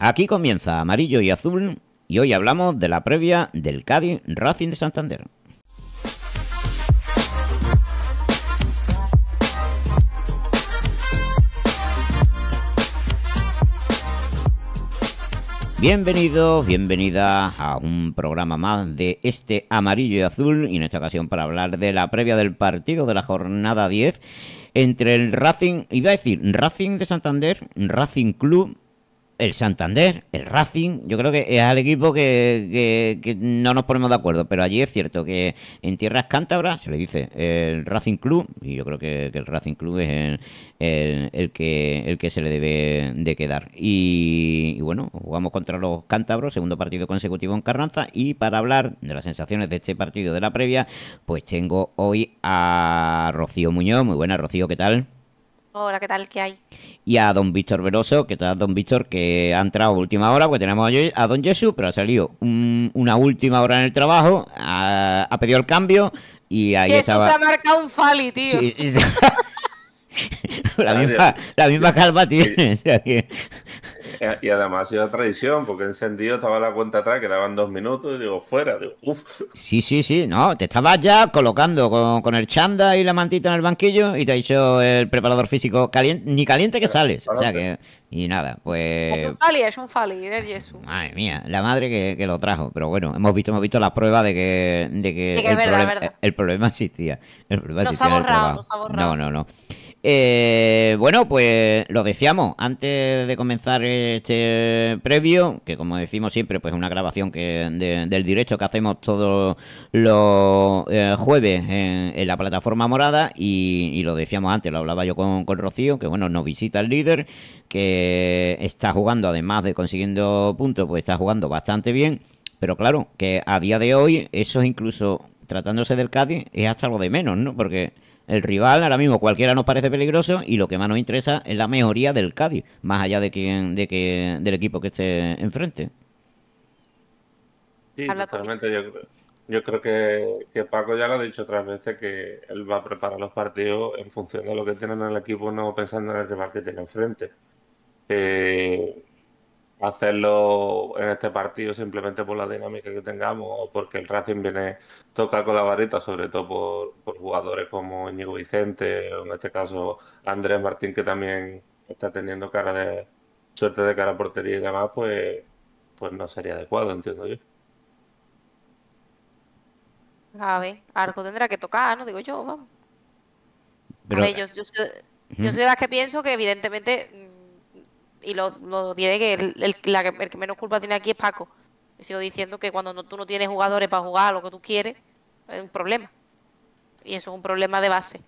Aquí comienza Amarillo y Azul y hoy hablamos de la previa del Cádiz Racing de Santander. Bienvenidos, bienvenida a un programa más de este amarillo y azul y en esta ocasión para hablar de la previa del partido de la jornada 10 entre el Racing, iba a decir Racing de Santander, Racing Club el Santander, el Racing, yo creo que es al equipo que, no nos ponemos de acuerdo, pero allí es cierto que en tierras cántabras se le dice el Racing Club, y yo creo que, el Racing Club es el, que, el que se le debe de quedar. Y, y, bueno, jugamos contra los cántabros, segundo partido consecutivo en Carranza, y para hablar de las sensaciones de este partido de la previa, pues tengo hoy a Rocío Muñoz. Muy buena, Rocío, ¿qué tal? Hola, ¿qué tal? ¿Qué hay? Y a don Víctor Veloso, ¿qué tal, don Víctor? Que ha entrado última hora, porque tenemos a don Jesús, pero ha salido una última hora en el trabajo, ha, pedido el cambio y ahí Jesús ha marcado un fali, tío. la, misma, la misma calma tiene. Eh, y además ha sido tradición, porque encendido estaba la cuenta atrás, quedaban dos minutos, y digo, fuera, digo, uff. Sí, sí, sí, no, te estabas ya colocando con, el chanda y la mantita en el banquillo y te ha dicho el preparador físico, caliente, ni caliente que sales. O sea que, y nada, pues... Es un fali, es un Jesús. Madre mía, la madre que, lo trajo, pero bueno, hemos visto hemos visto la prueba de que, de que, el, problema, verdad. el, problema, existía. El problema No, no, no. Eh, bueno, pues lo decíamos, antes de comenzar este previo, que como decimos siempre, pues una grabación del directo que hacemos todos los eh, jueves en, la plataforma morada, y, lo decíamos antes, lo hablaba yo con, Rocío, que bueno, nos visita el líder, que está jugando, además de consiguiendo puntos, pues está jugando bastante bien, pero claro, que a día de hoy, eso incluso, tratándose del Cádiz, es hasta lo de menos, ¿no? Porque el rival ahora mismo cualquiera nos parece peligroso y lo que más nos interesa es la mejoría del Cádiz, más allá de quien, de que, del equipo que esté enfrente. Sí, totalmente. Yo, creo que, Paco ya lo ha dicho otras veces que él va a preparar los partidos en función de lo que tienen en el equipo, no pensando en el rival que tenga enfrente. Eh, hacerlo en este partido simplemente por la dinámica que tengamos o porque el Racing viene tocar con la varita, sobre todo por, jugadores como Íñigo Vicente, o en este caso Andrés Martín, que también está teniendo cara de suerte de cara portería y demás, pues, pues no sería adecuado, entiendo yo. A ver, Arco tendrá que tocar, no digo yo, vamos. yo, soy, yo soy eh, de las que pienso que evidentemente y lo, lo tiene que el, la, que menos culpa tiene aquí es Paco. sigo diciendo que cuando tú no tienes jugadores para jugar lo que tú quieres, es un problema. Y eso es un problema de base.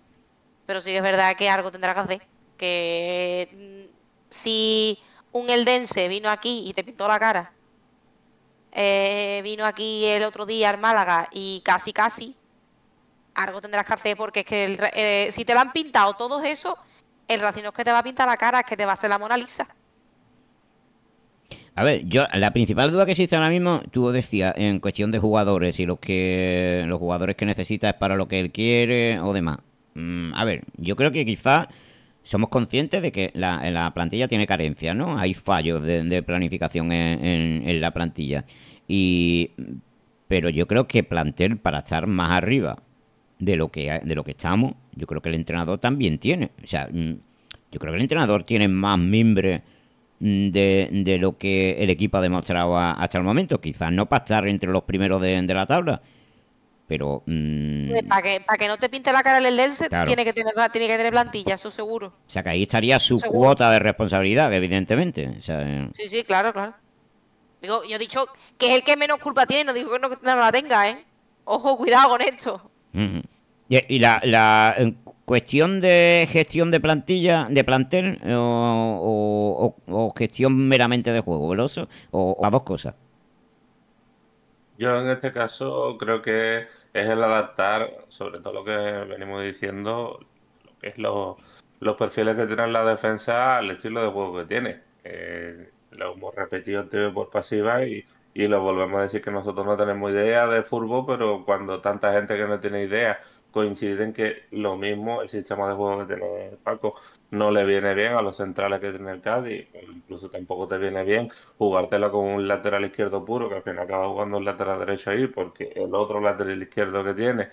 Pero sí es verdad que algo tendrá que hacer. Que mm, si un eldense vino aquí y te pintó la cara, eh, vino aquí el otro día al Málaga y casi, casi, algo tendrás que hacer porque es que eh, si te lo han pintado todos eso, el racino es que te va a pintar la cara, es que te va a hacer la Mona Lisa. A ver, yo la principal duda que existe ahora mismo, tú decías, en cuestión de jugadores y los que los jugadores que necesita es para lo que él quiere o demás. Mm, a ver, yo creo que quizás somos conscientes de que la, plantilla tiene carencias, ¿no? Hay fallos de, planificación en, la plantilla. Y, pero yo creo que plantel para estar más arriba de lo que de lo que estamos, yo creo que el entrenador también tiene. O sea, mm, yo creo que el entrenador tiene más mimbre Mm, de, lo que el equipo ha demostrado hasta el momento. Quizás no para estar entre los primeros de, la tabla, pero... Mm, para que, no te pinte la cara el Eldense, tiene, que tener, tiene que tener plantilla, eso seguro. O sea, que ahí estaría su cuota de responsabilidad, evidentemente. Eh, sí, sí, claro, claro. Digo, yo he dicho que es el que menos culpa tiene, no digo que no, la tenga, ¿eh? Ojo, cuidado con esto. Y, la, la, Cuestión de gestión de plantilla, de plantel o, gestión meramente de juego, ¿veloso? O, a dos cosas. Yo en este caso creo que es el adaptar, sobre todo lo que venimos diciendo, lo que es los perfiles que tiene la defensa al estilo de juego que tiene. Eh, lo hemos repetido antes por pasiva y, y lo volvemos a decir que nosotros no tenemos idea de fútbol, pero cuando tanta gente que no tiene idea coinciden que lo mismo, el sistema de juego que tiene Paco no le viene bien a los centrales que tiene el Cádiz, incluso tampoco te viene bien jugártela con un lateral izquierdo puro, que al final acaba jugando un lateral derecho ahí, porque el otro lateral izquierdo que tiene,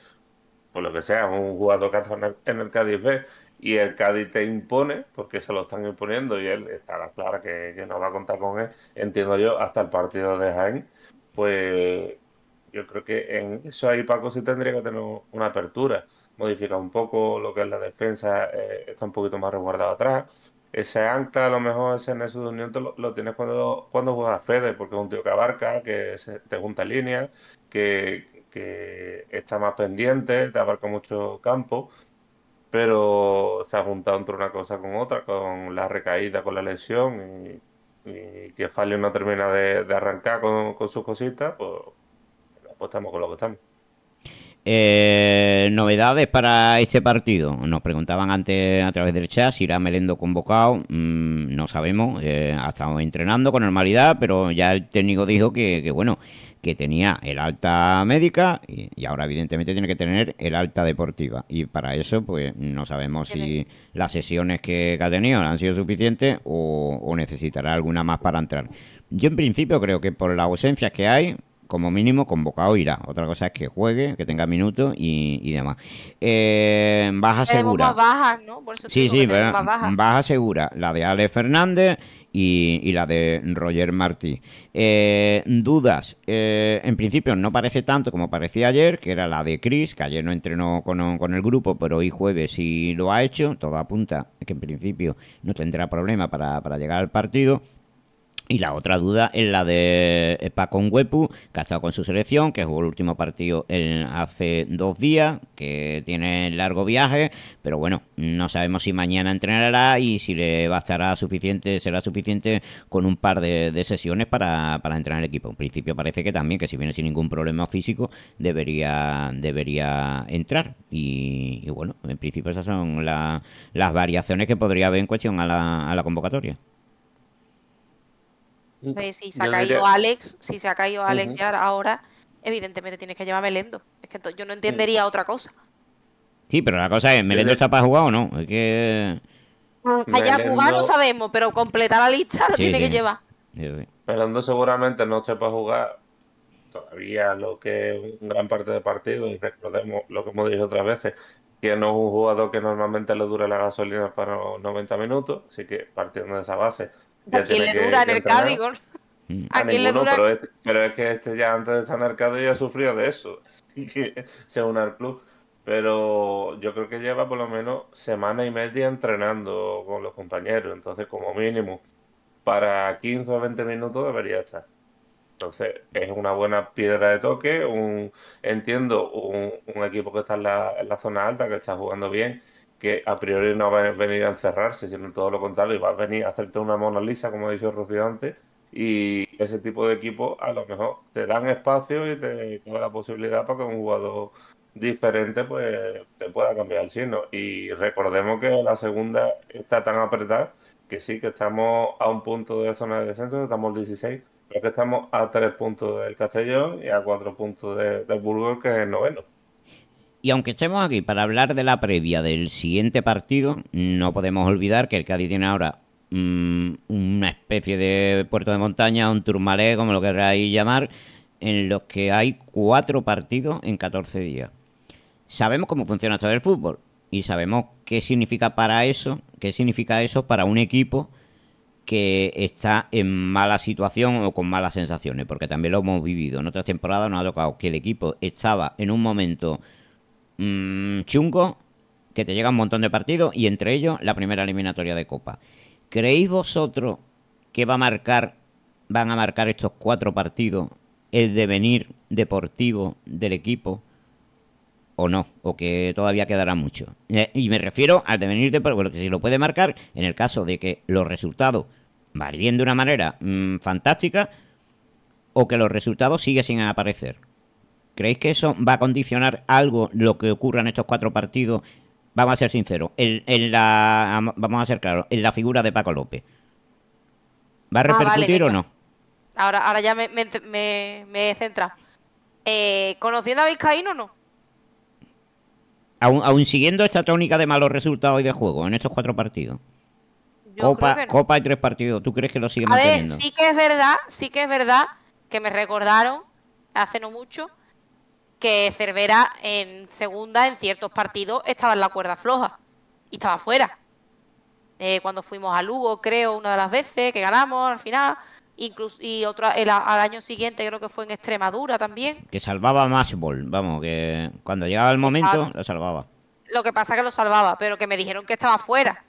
por lo que sea, un jugador que está en el Cádiz B y el Cádiz te impone, porque se lo están imponiendo y él está la clara que, no va a contar con él, entiendo yo, hasta el partido de Jaén, pues yo creo que en eso ahí Paco sí tendría que tener una apertura, modificar un poco lo que es la defensa, eh, está un poquito más resguardado atrás. Ese ancla, a lo mejor ese Nexus de Unión lo, tienes cuando, cuando juegas Fede, porque es un tío que abarca, que se, te junta líneas, que, que está más pendiente, te abarca mucho campo pero se ha juntado entre una cosa con otra, con la recaída, con la lesión, y, que falle no termina de, de arrancar con, con sus cositas, pues ...o estamos con lo que estamos. Eh, novedades para este partido. Nos preguntaban antes a través del chat si era Melendo convocado. Mm, no sabemos. ...estamos eh, ha estado entrenando con normalidad, pero ya el técnico dijo que, bueno, que tenía el alta médica y, ahora evidentemente tiene que tener el alta deportiva. Y para eso, pues no sabemos si las sesiones que, ha tenido han sido suficientes o, o necesitará alguna más para entrar. Yo en principio creo que por las ausencias que hay, como mínimo convocado irá. Otra cosa es que juegue, que tenga minutos y, demás. Eh, baja segura. bajas, ¿no? sí, sí, baja. segura. La de Ale Fernández y, la de Roger Martí. Eh, dudas. Eh, en principio no parece tanto como parecía ayer, que era la de Chris, que ayer no entrenó con, el grupo, pero hoy jueves sí lo ha hecho. Todo apunta que en principio no tendrá problema para, para llegar al partido. Y la otra duda es la de eh, Paco Huepu, que ha estado con su selección, que jugó el último partido en hace dos días, que tiene largo viaje, pero bueno, no sabemos si mañana entrenará y si le bastará suficiente, será suficiente con un par de, sesiones para, para, entrenar el equipo. En principio parece que también, que si viene sin ningún problema físico, debería, debería entrar. Y, bueno, en principio esas son las variaciones que podría haber en cuestión a la convocatoria. Mm, si se ha caído Alex, si se ha caído Alex ya ahora, evidentemente tienes que llevar a Melendo. Es que yo no mm. entendería otra cosa. Sí, pero la cosa es, ¿Melendo está para jugar o no? Es que... Mm, allá jugar no sabemos, pero completar la lista lo tiene que llevar. Melendo seguramente no esté para jugar todavía lo que es gran parte del partido y recordemos lo que hemos dicho otras veces, que no es un jugador que normalmente le dura la gasolina para 90 minutos, así que partiendo de esa base, Mm. ¿A quién le dura en el Cádigo? ¿A, le dura? Pero, es que este ya antes de estar en el ya sufría de eso. Así que se une al club. Pero yo creo que lleva por lo menos semana y media entrenando con los compañeros. Entonces, como mínimo, para 15 o 20 minutos debería estar. Entonces, es una buena piedra de toque. Un, entiendo un, equipo que está en la zona alta, que está jugando bien que a priori no va a venir a encerrarse, sino todo lo contrario, y va a venir a hacerte una Mona Lisa, como ha dicho Rocío antes, y ese tipo de equipo a lo mejor te dan espacio y te, da la posibilidad para que un jugador diferente pues te pueda cambiar el signo. Y recordemos que la segunda está tan apretada que sí, que estamos a un punto de zona de descenso, estamos 16, pero que estamos a tres puntos del Castellón y a cuatro puntos del Burgos, que es el noveno. Y aunque estemos aquí para hablar de la previa del siguiente partido, no podemos olvidar que el Cádiz tiene ahora mm, una especie de puerto de montaña, un turmalé, como lo queráis llamar, en los que hay cuatro partidos en 14 días. Sabemos cómo funciona todo el fútbol y sabemos qué significa para eso, qué significa eso para un equipo que está en mala situación o con malas sensaciones, porque también lo hemos vivido. En otras temporadas nos ha tocado que el equipo estaba en un momento Mm, chungo que te llega un montón de partidos y entre ellos la primera eliminatoria de Copa. ¿Creéis vosotros que va a marcar, van a marcar estos cuatro partidos el devenir deportivo del equipo? o no, o que todavía quedará mucho. Eh, y me refiero al devenir deportivo Bueno, que si lo puede marcar, en el caso de que los resultados varíen de una manera mm, fantástica, o que los resultados siguen sin aparecer. ¿Creéis que eso va a condicionar algo lo que ocurra en estos cuatro partidos? Vamos a ser sinceros, vamos a ser claros, en la figura de Paco López. ¿Va a ah, repercutir o no? Ahora, ahora ya me, me, me, centra. Eh, ¿Conociendo a Vizcaíno o no? Aún, siguiendo esta tónica de malos resultados y de juego en estos cuatro partidos. Copa, Copa y tres partidos. ¿Tú crees que lo siguen a manteniendo? sí que es verdad, sí que es verdad que me recordaron hace no mucho que Cervera en segunda, en ciertos partidos, estaba en la cuerda floja y estaba fuera. Eh, cuando fuimos a Lugo, creo, una de las veces que ganamos al final, incluso y otra el, al año siguiente creo que fue en Extremadura también. Que salvaba más bol, vamos, que cuando llegaba el momento lo salvaba. Lo que pasa es que lo salvaba, pero que me dijeron que estaba fuera.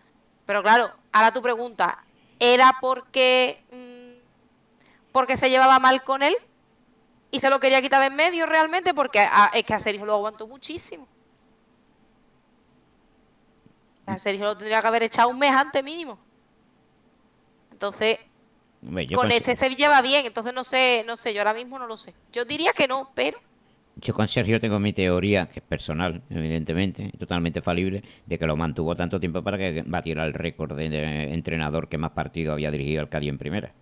Pero claro, ahora tu pregunta, ¿era porque mm, porque se llevaba mal con él? Y se lo quería quitar de en medio realmente porque ah, es que a Sergio lo aguantó muchísimo. A Sergio lo tendría que haber echado un mes antes mínimo. Entonces, con este se lleva bien, entonces no sé, no sé, yo ahora mismo no lo sé. Yo diría que no, pero... Yo con Sergio tengo mi teoría, que es personal, evidentemente, totalmente falible, de que lo mantuvo tanto tiempo para que batiera el récord de, entrenador que más partido había dirigido al Cádiz en primera.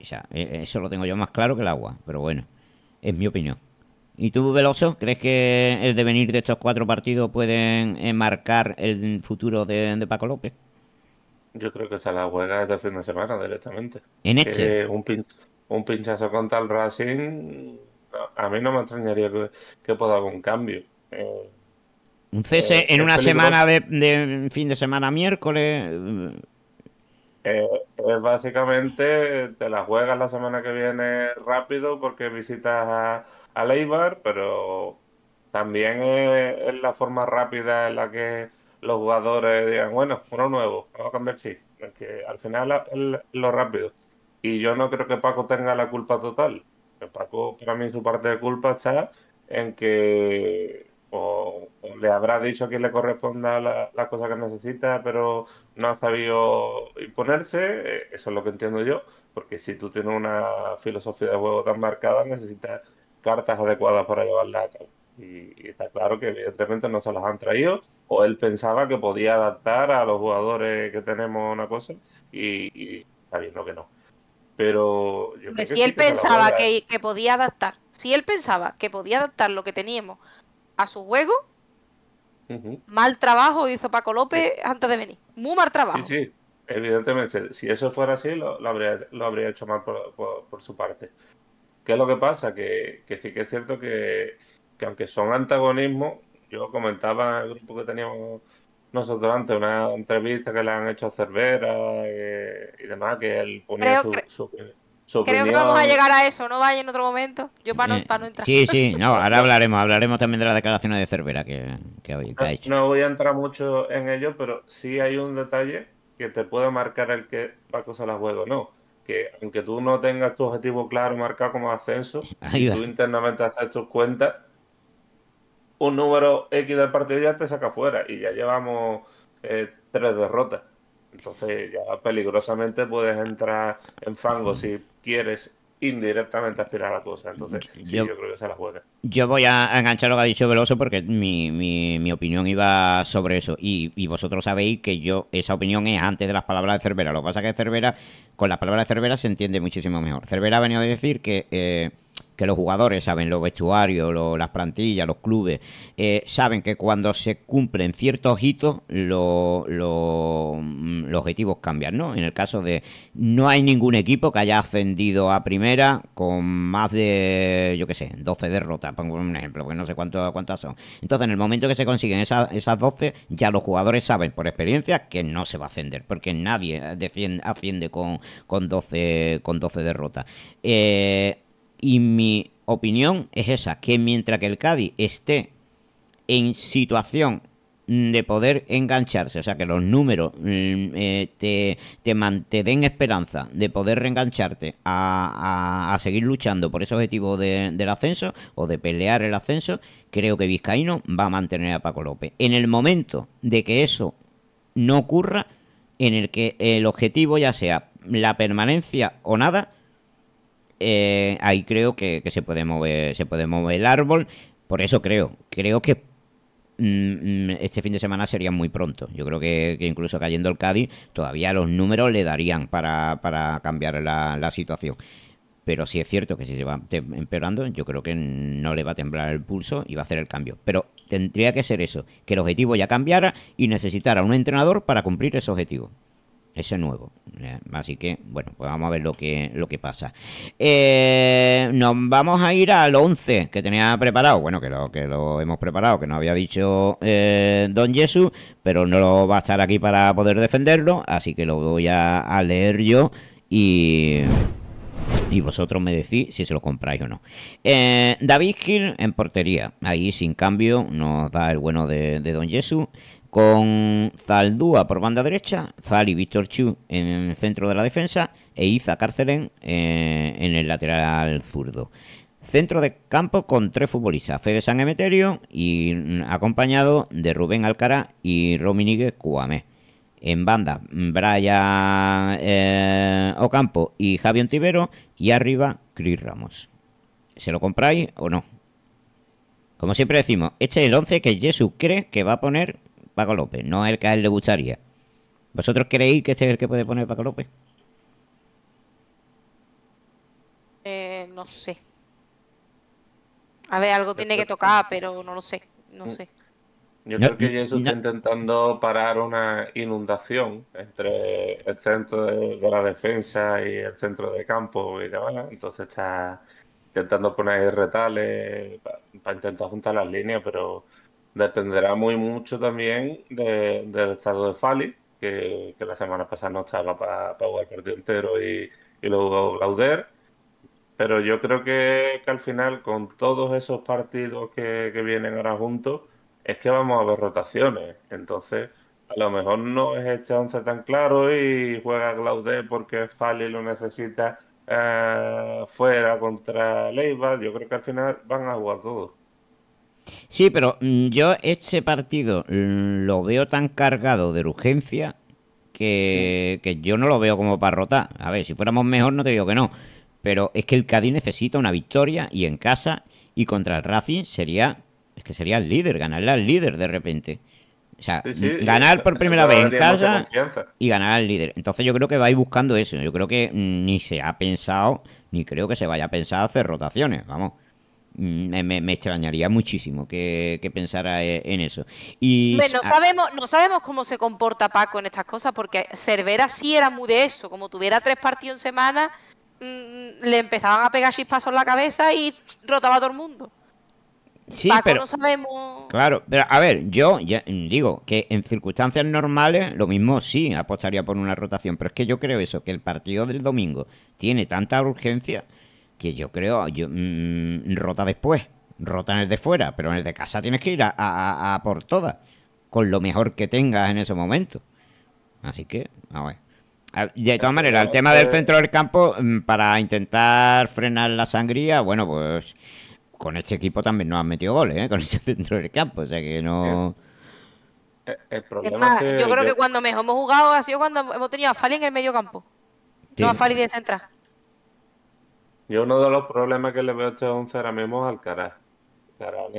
O eh, eh, eso lo tengo yo más claro que el agua, pero bueno, es mi opinión. ¿Y tú, Veloso, crees que el devenir de estos cuatro partidos pueden eh, marcar el futuro de, Paco López? Yo creo que se la juega este fin de semana directamente. En Eche. Un, pinchazo contra el Racing, a mí no me extrañaría que, pueda haber un cambio. un cese en una semana de, de fin de semana miércoles eh, es pues básicamente te la juegas la semana que viene rápido porque visitas a, a Leibar, pero también es, la forma rápida en la que los jugadores digan, bueno, uno nuevo, vamos a cambiar sí. al final es lo rápido. Y yo no creo que Paco tenga la culpa total. Paco, para mí, su parte de culpa está en que o, le habrá dicho que le corresponda la, cosa que necesita, pero no ha sabido imponerse, eh, eso es lo que entiendo yo, porque si tú tienes una filosofía de juego tan marcada, necesitas cartas adecuadas para llevarla a cabo. Y, está claro que evidentemente no se las han traído, o él pensaba que podía adaptar a los jugadores que tenemos una cosa, y, y está viendo que no. Pero si él pensaba que podía adaptar, si él pensaba que podía adaptar lo que teníamos a su juego. Mal trabajo hizo Paco López antes de venir. Muy mal trabajo. Sí, evidentemente. Si eso fuera así, lo, habría, hecho mal por, su parte. ¿Qué es lo que pasa? Que, que sí que es cierto que, aunque son antagonismo yo comentaba en el grupo que teníamos nosotros antes, una entrevista que le han hecho a Cervera eh, y demás, que él ponía su, Creo que vamos a llegar a eso, ¿no, vaya en otro momento? Yo para no, eh, no entrar. Sí, sí, no, ahora hablaremos, hablaremos también de las declaraciones de Cervera que, que, ha hecho. No, voy a entrar mucho en ello, pero sí hay un detalle que te puede marcar el que Paco se las juega no. Que aunque tú no tengas tu objetivo claro marcado como ascenso, tú internamente haces tus cuentas, un número X del partido ya te saca fuera y ya llevamos eh, tres derrotas. Entonces ya peligrosamente puedes entrar en fango si quieres indirectamente aspirar a cosas. Entonces, sí, yo, creo que se la juega. Yo voy a enganchar lo que ha dicho Veloso porque mi, mi, opinión iba sobre eso. Y, vosotros sabéis que yo, esa opinión es antes de las palabras de Cervera. Lo que pasa es que Cervera, con las palabras de Cervera se entiende muchísimo mejor. Cervera ha venido a decir que. Eh, que los jugadores saben, los vestuarios, las plantillas, los clubes, eh, saben que cuando se cumplen ciertos hitos, los objetivos cambian, ¿no? En el caso de no hay ningún equipo que haya ascendido a primera con más de, yo qué sé, 12 derrotas, pongo un ejemplo, que pues no sé cuánto, cuántas son. Entonces, en el momento que se consiguen esas, 12, ya los jugadores saben por experiencia que no se va a ascender, porque nadie asciende con, 12, con 12 derrotas. Eh, y mi opinión es esa, que mientras que el Cádiz esté en situación de poder engancharse, o sea, que los números mm, eh, te, den esperanza de poder reengancharte a, seguir luchando por ese objetivo del ascenso o de pelear el ascenso, creo que Vizcaíno va a mantener a Paco López. En el momento de que eso no ocurra, en el que el objetivo ya sea la permanencia o nada, eh, ahí creo que, se puede mover, se puede mover el árbol. Por eso creo, creo que mm, mm, este fin de semana sería muy pronto. Yo creo que, incluso cayendo el Cádiz, todavía los números le darían para, para cambiar la, situación pero sí es cierto que si se va empeorando, yo creo que no le va a temblar el pulso y va a hacer el cambio. Pero tendría que ser eso, que el objetivo ya cambiara y necesitara un entrenador para cumplir ese objetivo. Ese nuevo. Eh, así que, bueno, pues vamos a ver lo que, lo que pasa. Eh, nos vamos a ir al 11 que tenía preparado. Bueno, que lo, que lo hemos preparado, que nos había dicho eh, Don Jesús, pero no lo va a estar aquí para poder defenderlo. Así que lo voy a, leer yo y y vosotros me decís si se lo compráis o no. David Gil en portería, ahí sin cambio nos da el bueno de, de Don Jesús con Zaldúa por banda derecha, Fali Víctor Chu en el centro de la defensa e Iza Carcelén eh, en el lateral zurdo. Centro de campo con tres futbolistas, Fede San Emeterio y mm, acompañado de Rubén Alcará y Rominigue Cuamé. En banda, Brian eh, Ocampo y Javier Tibero y arriba Cris Ramos. ¿Se lo compráis o no? Como siempre decimos, este es el 11 que Jesús cree que va a poner Paco López, no es el que a él le gustaría. ¿Vosotros creéis que ese es el que puede poner Paco López? Eh, no sé. A ver, algo tiene que tocar, pero no lo sé. No sé. Yo creo que Jesús está intentando parar una inundación entre el centro de, la defensa y el centro de campo y demás. Entonces está intentando poner retales para intentar juntar las líneas, pero Dependerá muy mucho también del estado de Fali, que, la semana pasada no estaba para jugar el partido entero y, y lo Pero yo creo que, al final, con todos esos partidos que, vienen ahora juntos, es que vamos a ver rotaciones. Entonces, a lo mejor no es este 11 tan claro y juega Glauder porque Fali lo necesita eh, fuera contra Leibar. Yo creo que al final van a jugar todos. Sí, pero mm, yo este partido mm, lo veo tan cargado de urgencia que, yo no lo veo como para rotar. A ver, si fuéramos mejor no te digo que no. Pero es que el Cádiz necesita una victoria y en casa y contra el Racing sería es que sería el líder, ganarle al líder de repente. O sea, ganar por primera vez en casa y ganar al líder. Entonces yo creo que va a buscando eso. Yo creo que mm, ni se ha pensado, ni creo que se vaya a pensar hacer rotaciones, vamos. Mm, me, extrañaría muchísimo que, pensara eh, en eso. Y bueno, ah, sabemos, no sabemos cómo se comporta Paco en estas cosas, porque Cervera sí era muy de eso, como tuviera tres partidos en semana, mm, mm, le empezaban a pegar chispazos en la cabeza y rotaba a todo el mundo. Sí, pero no sabemos. Claro, pero a ver, yo digo que en circunstancias normales lo mismo sí apostaría por una rotación, pero es que yo creo eso, que el partido del domingo tiene tanta urgencia que yo creo, yo, mm, mm, rota después, rota en el de fuera, pero en el de casa tienes que ir a, por todas, con lo mejor que tengas en ese momento. Así que, a ver. De todas maneras, el tema del eh, centro del campo, mm, para intentar frenar la sangría, bueno, pues con este equipo también no han metido goles, ¿eh? con ese centro del campo, o sea que no... Eh, el, problema es que yo creo que cuando mejor hemos jugado ha sido cuando hemos tenido a Fali en el medio campo, no a Fali de central. Yo uno de los problemas que le veo a este 11 ahora mismo es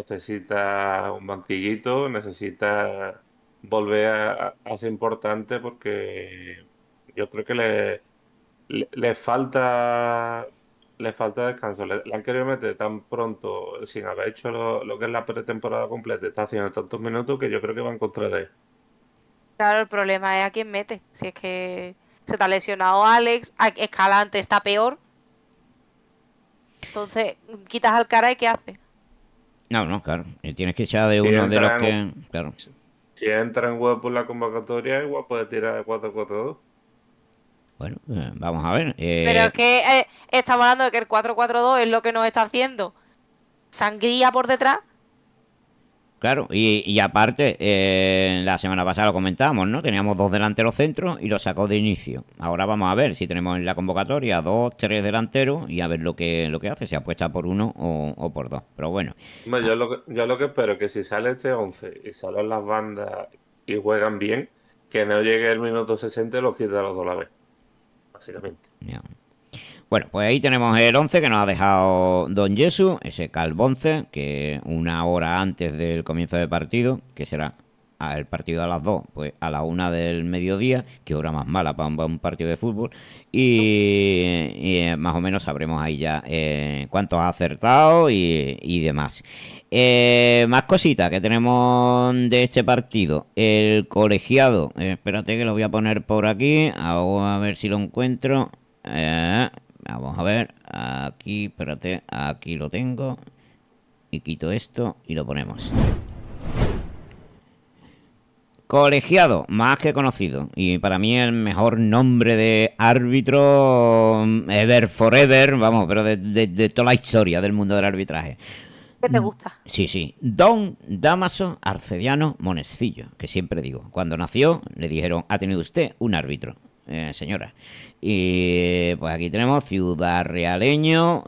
necesita un banquillito, necesita volver a, ser importante porque yo creo que le, le, falta le falta descanso. Le, han querido meter tan pronto, sin haber hecho lo, que es la pretemporada completa, está haciendo tantos minutos que yo creo que va en contra de él. Claro, el problema es a quién mete. Si es que se te ha lesionado Alex, Escalante está peor, entonces, quitas al cara y ¿qué hace? No, no, claro. Tienes que echar de uno de los que. Si entra en huevo por la convocatoria, igual puede tirar de 4 4 Bueno, eh, vamos a ver. Eh. Pero es que eh, estamos hablando de que el 4-4-2 es lo que nos está haciendo sangría por detrás Claro, y, aparte, eh, la semana pasada lo comentábamos, ¿no? Teníamos dos delanteros centros y lo sacó de inicio. Ahora vamos a ver si tenemos en la convocatoria dos, tres delanteros y a ver lo que, lo que hace, si apuesta por uno o, por dos. Pero bueno. bueno yo, lo que, yo lo que espero es que si sale este 11 y salen las bandas y juegan bien, que no llegue el minuto 60 y los quita los dos la vez. Básicamente. Bueno, pues ahí tenemos el 11 que nos ha dejado Don Jesu, ese Calvonce, que una hora antes del comienzo del partido, que será el partido a las 2, pues a la 1 del mediodía, que hora más mala para un, partido de fútbol, y, eh, más o menos sabremos ahí ya eh, cuántos ha acertado y, demás. Eh, más cositas que tenemos de este partido. El colegiado, espérate que lo voy a poner por aquí, a ver si lo encuentro. Ah, vamos a ver, aquí, espérate, aquí lo tengo. Y quito esto y lo ponemos. Colegiado, más que conocido. Y para mí el mejor nombre de árbitro mm, ever forever, vamos, pero de, toda la historia del mundo del arbitraje. ¿Qué te mm, gusta? Sí, sí. Don Damaso Arcediano Monescillo, que siempre digo. Cuando nació le dijeron, ha tenido usted un árbitro. Eh, señora. Y pues aquí tenemos ciudad realeño,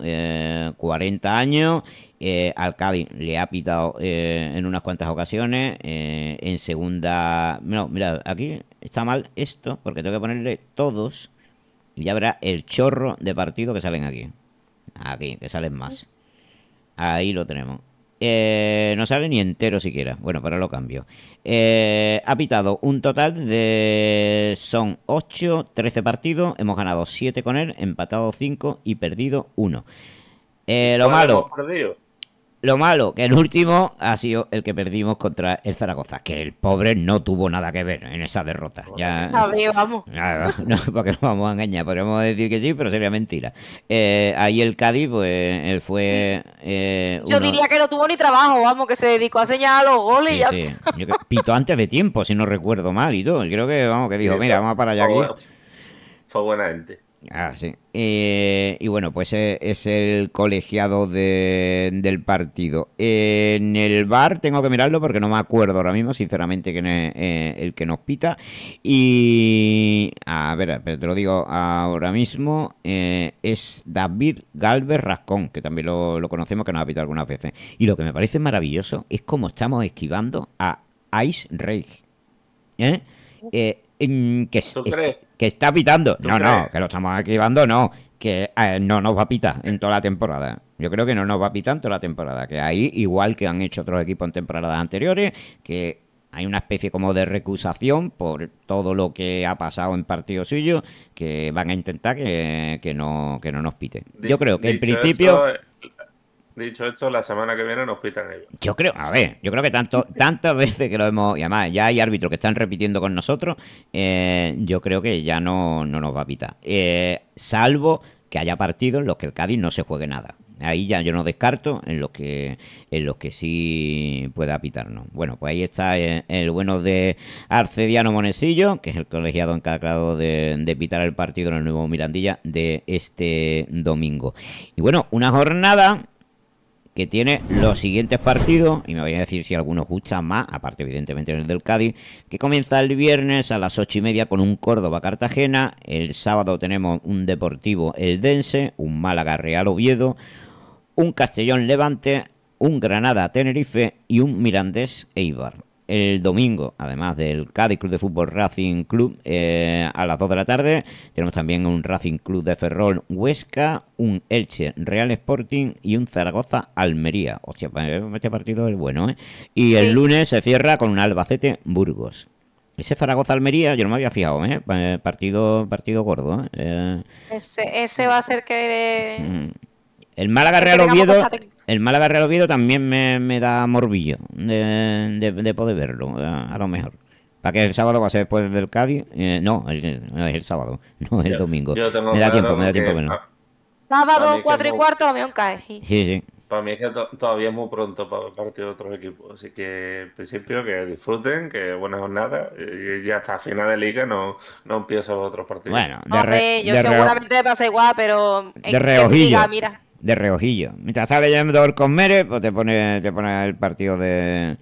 40 eh, años. Eh, al le ha pitado eh, en unas cuantas ocasiones. en segunda. No, mira, aquí está mal esto porque tengo que ponerle todos. Y ya verá el chorro de partido que salen aquí. Aquí, que salen más. Ahí lo tenemos. Eh, no sale ni entero siquiera. Bueno, pero lo cambio. Eh, ha pitado un total de. Son 8, 13 partidos. Hemos ganado 7 con él, empatado 5 y perdido 1. Eh, lo malo. Lo malo, que el último ha sido el que perdimos contra el Zaragoza, que el pobre no tuvo nada que ver en esa derrota. Ya, ver, vamos. No, porque nos vamos a engañar, podríamos decir que sí, pero sería mentira. Eh, ahí el Cádiz, pues, él eh, fue... Eh, yo diría que no tuvo ni trabajo, vamos, que se dedicó a señalar los goles y ya... Sí. Yo que pito antes de tiempo, si no recuerdo mal, y todo. Creo que, vamos, que dijo, mira, vamos para allá aquí. Fue buena gente. Ah, sí. Eh, y bueno, pues eh, es el colegiado del partido. en el bar tengo que mirarlo porque no me acuerdo ahora mismo, sinceramente, quién es eh, el que nos pita. Y a ver, pero te lo digo ahora mismo, es David Galvez Rascón, que también lo, conocemos, que nos ha pitado algunas veces. Y lo que me parece maravilloso es cómo estamos esquivando a Ice Rage. ¿Eh? que que está pitando. No, no, que lo estamos activando, no. Que eh, no nos va a pitar en toda la temporada. Yo creo que no nos va a pitar en toda la temporada. Que ahí, igual que han hecho otros equipos en temporadas anteriores, que hay una especie como de recusación por todo lo que ha pasado en partidos suyos que van a intentar que, no, que no nos piten. Yo creo que en principio... Dicho esto, la semana que viene nos pitan ellos. Yo creo, a ver, yo creo que tanto, tantas veces que lo hemos, llamado, ya hay árbitros que están repitiendo con nosotros, eh, yo creo que ya no, no nos va a pitar. Eh, salvo que haya partidos en los que el Cádiz no se juegue nada. Ahí ya yo no descarto en los que en los que sí pueda pitarnos. Bueno, pues ahí está eh, el, bueno de Arcediano Monesillo, que es el colegiado encargado de, de pitar el partido en el nuevo Mirandilla de este domingo. Y bueno, una jornada que tiene los siguientes partidos, y me voy a decir si algunos gustan más, aparte evidentemente el del Cádiz, que comienza el viernes a las ocho y media con un Córdoba-Cartagena, el sábado tenemos un Deportivo Eldense, un Málaga-Real Oviedo, un Castellón-Levante, un Granada-Tenerife y un Mirandés-Eibar el domingo, además del Cádiz Club de Fútbol Racing Club eh, a las 2 de la tarde. Tenemos también un Racing Club de Ferrol Huesca, un Elche Real Sporting y un Zaragoza Almería. Hostia, pues, este partido es bueno, ¿eh? Y el lunes se cierra con un Albacete Burgos. Ese Zaragoza-Almería, yo no me había fijado, ¿eh? eh partido, partido gordo, ¿eh? ¿eh? Ese, ese va a ser que... Mm. El Málaga Real Oviedo el Málaga Real Oviedo también me, me da morbillo de, de, poder verlo, eh, a, lo mejor. Para que el sábado va a ser después del Cádiz. Eh, no, es el sábado, no es el domingo. me da tiempo, me da tiempo menos. Sábado, cuatro y cuarto, avión cae. Sí, sí. Para mí es que todavía es muy pronto para el partido de otros equipos. Así que, en principio, que disfruten, que buena jornada. Y ya hasta final de liga no, no empiezo otros partidos. Bueno, yo seguramente pasa igual, pero. de reojillo. En mira de reojillo. Mientras estás leyendo el Cosmere, pues te pone, te pone el partido de,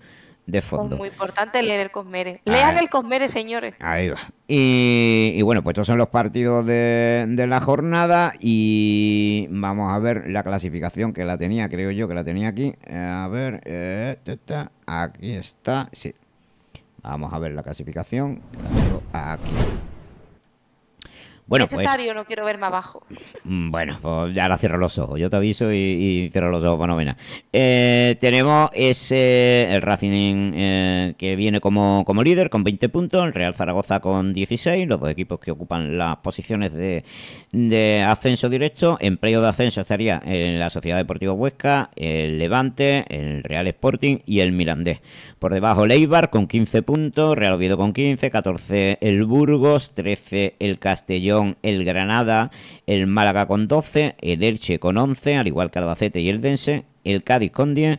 de pues fondo. muy importante leer el Cosmere. Lean el Cosmere, señores. Ahí va. Y, y, bueno, pues estos son los partidos de, de la jornada y vamos a ver la clasificación que la tenía, creo yo, que la tenía aquí. A ver, eh, está... aquí está, sí. Vamos a ver la clasificación. aquí. Bueno, pues- necesario, no quiero verme abajo. Mm, bueno, pues ahora cierro los ojos. Yo te aviso y, cierro los ojos Bueno eh, tenemos ese el Racing eh, que viene como, líder con 20 puntos, el Real Zaragoza con 16, los dos equipos que ocupan las posiciones de, ascenso directo. En playo de ascenso estaría eh, la Sociedad Deportiva Huesca, el Levante, el Real Sporting y el Mirandés. Por debajo Leibar con 15 puntos, Real Oviedo con 15, 14 el Burgos, 13 el Castellón, el Granada, el Málaga con 12, el Elche con 11, al igual que Albacete y el Dense, el Cádiz con 10,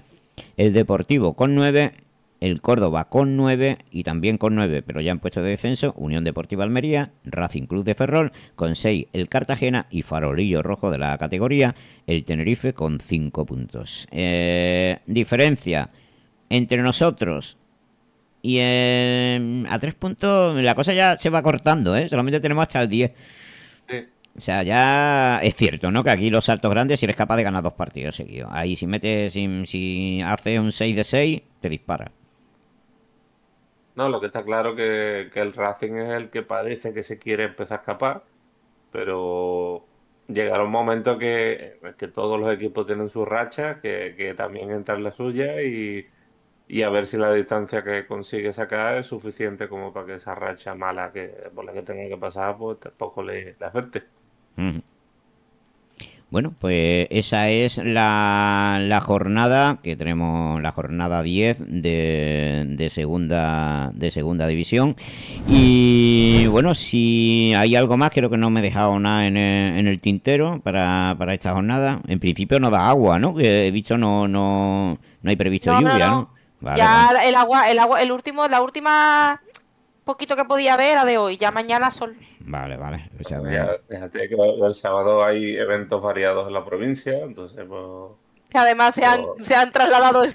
el Deportivo con 9, el Córdoba con 9 y también con 9, pero ya en puesto de descenso, Unión Deportiva Almería, Racing Club de Ferrol con 6 el Cartagena y Farolillo Rojo de la categoría, el Tenerife con 5 puntos. Eh, diferencia entre nosotros y em, a tres puntos la cosa ya se va cortando, ¿eh? Solamente tenemos hasta el 10. O sea, ya es cierto, ¿no? Que aquí los saltos grandes, si eres capaz de ganar dos partidos seguidos. Ahí si metes, si, si un 6 de 6, te dispara. No, lo que está claro que, que el Racing es el que parece que se quiere empezar a escapar, pero llegará un momento que, que todos los equipos tienen sus racha que, también en la suya y, y a ver si la distancia que consigue sacar es suficiente como para que esa racha mala que por la que tenga que pasar pues tampoco le, afecte. Bueno, pues esa es la, jornada que tenemos, la jornada 10 de, segunda, de segunda división. Y bueno, si hay algo más, creo que no me he dejado nada en el, tintero para, esta jornada. En principio no da agua, ¿no? Que he visto no, no, no hay previsto lluvia, ¿no? no ya el agua, el agua, el último, la última poquito que podía ver era de hoy, ya mañana sol. Vale, vale. O sea, el sábado hay eventos variados en la provincia, entonces pues... Que además se han, pues se han trasladado a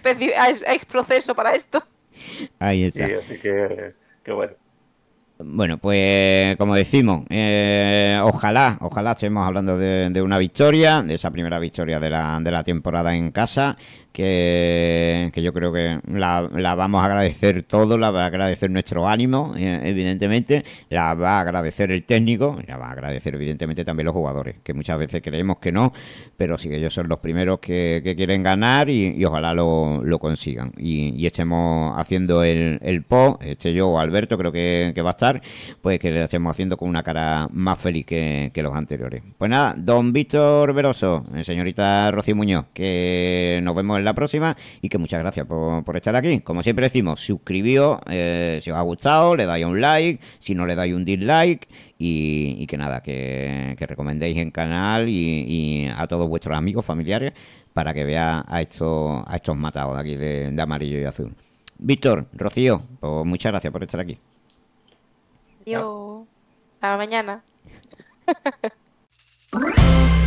ex proceso para esto. Ahí está. Sí, así que, ...qué bueno. Bueno, pues como decimos, eh, ojalá, ojalá estemos hablando de, de, una victoria, de esa primera victoria de la, de la temporada en casa que, yo creo que la, la, vamos a agradecer todo, la va a agradecer nuestro ánimo, eh, evidentemente, la va a agradecer el técnico, la va a agradecer evidentemente también los jugadores, que muchas veces creemos que no, pero sí que ellos son los primeros que, quieren ganar y, ojalá lo, consigan. Y, estemos haciendo el, el PO, este yo o Alberto creo que, que, va a estar, pues que le estemos haciendo con una cara más feliz que, los anteriores. Pues nada, don Víctor Veroso, eh, señorita Rocío Muñoz, que nos vemos en la próxima y que muchas gracias por, por estar aquí. Como siempre decimos, suscribíos eh, si os ha gustado, le dais un like, si no le dais un dislike y, y que nada, que, recomendéis en canal y, a todos vuestros amigos, familiares, para que vea a estos, a estos matados aquí de, amarillo y azul. Víctor, Rocío, pues muchas gracias por estar aquí. Adiós. Hasta mañana.